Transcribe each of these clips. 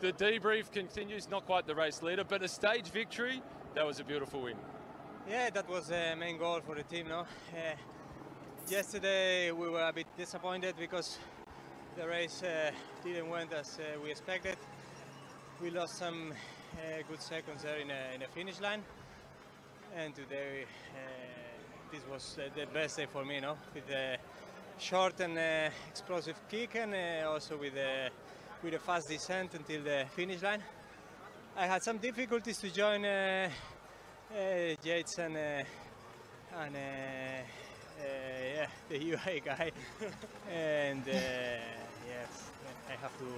The debrief continues, not quite the race leader, but a stage victory. That was a beautiful win. Yeah, that was the uh, main goal for the team, no? Uh, yesterday we were a bit disappointed because the race uh, didn't went as uh, we expected. We lost some uh, good seconds there in the finish line. And today, uh, this was the best day for me, no? With the short and explosive kick and also with the with a fast descent until the finish line. I had some difficulties to join uh, uh, Yates and, uh, uh, uh yeah, the UI guy, and uh, yes, I have to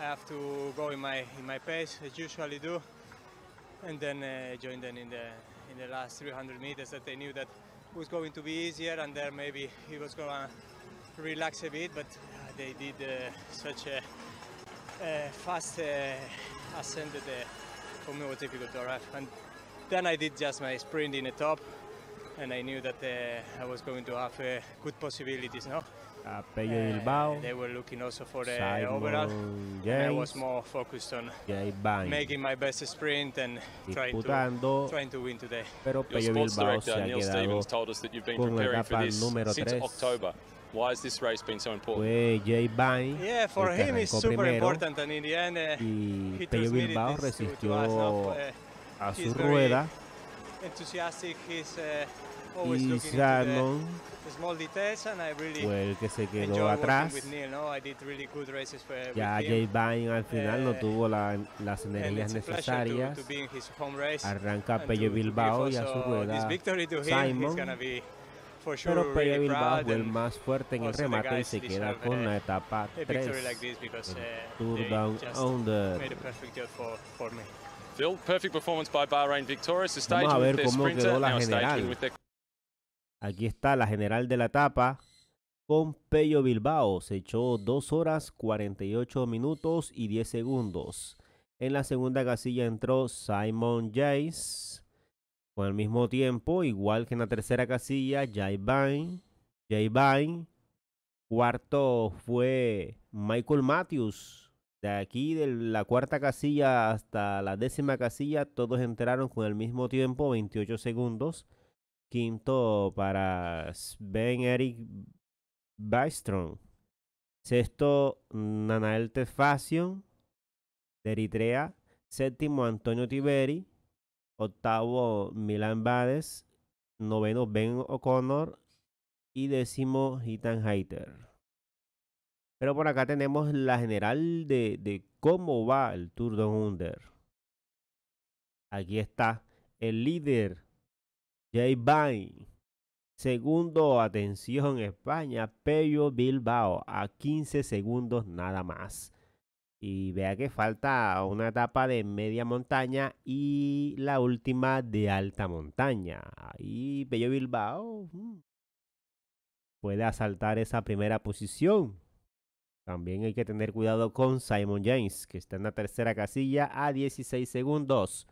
I have to go in my in my pace as usually do, and then join them in the in the last 300 meters that they knew that was going to be easier, and there maybe he was gonna relax a bit, but they did such a uh, fast uh, ascended the uh, for me was difficult to arrive and then I did just my sprint in the top and I knew that uh, I was going to have uh, good possibilities. No, uh, Bilbao. Uh, they were looking also for the uh, Simon overall. Gaines, I was more focused on making my best sprint and trying to, trying to win today. Pero Your Pello sports Bilbao director Neil Stevens told us that you've been preparing for this since tres. October. Why has this race been so important? Jay Vine, yeah, for him it's super primero, important and in the end uh, y Pello Bilbao resistió to, uh, to us, no? a su rueda. Uh, y Shannon fue el que se quedó atrás. Ya Jay Vine al final no eh, tuvo la, las energías necesarias. Arranca Pello Bilbao y a su rueda Simon. Pero Pello Bilbao fue el más fuerte en el remate y se queda con la etapa 3. Uh, tour down under. Vamos a ver cómo quedó la general. Aquí está la general de la etapa con Pello Bilbao. Se echó 2 horas 48 minutos y 10 segundos. En la segunda casilla entró Simon Jace con el mismo tiempo, igual que en la tercera casilla, Jay Vine. Jay Vine. Cuarto fue Michael Matthews de aquí, de la cuarta casilla hasta la décima casilla, todos entraron con el mismo tiempo, 28 segundos. Quinto para Ben Eric Bystrom. Sexto, Nanael Tefasio. de Eritrea. Séptimo, Antonio Tiberi. Octavo, Milan Bades. Noveno, Ben O'Connor. Y décimo, Ethan Haiter. Pero por acá tenemos la general de, cómo va el Tour de Hunder. Aquí está el líder, Jay Bain. Segundo, atención, España, Pello Bilbao, a 15 segundos nada más. Y vea que falta una etapa de media montaña y la última de alta montaña. Ahí Pello Bilbao mm, puede asaltar esa primera posición. También hay que tener cuidado con Simon James, que está en la tercera casilla a 16 segundos.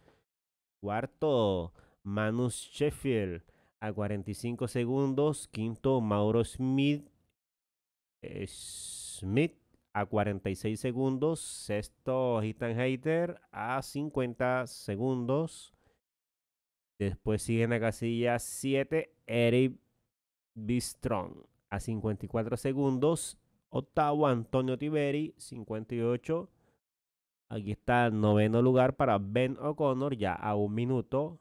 Cuarto, Manus Sheffield a 45 segundos. Quinto, Mauro Smith. Eh, Smith a 46 segundos. Sexto, Ethan Hater a 50 segundos. Después sigue en la casilla 7, Eric Bistrong a 54 segundos. Octavo, Antonio Tiberi, 58. Aquí está el noveno lugar para Ben O'Connor, ya a un minuto.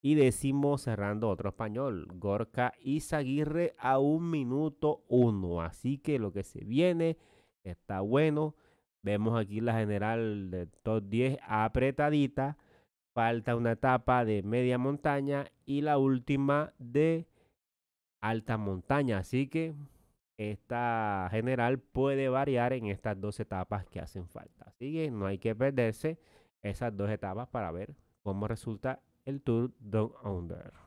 Y decimos cerrando otro español, Gorka Izaguirre a un minuto uno. Así que lo que se viene está bueno. Vemos aquí la general de top 10 apretadita. Falta una etapa de media montaña y la última de alta montaña. Así que esta general puede variar en estas dos etapas que hacen falta. Así que no hay que perderse esas dos etapas para ver cómo resulta el Tour Down Under.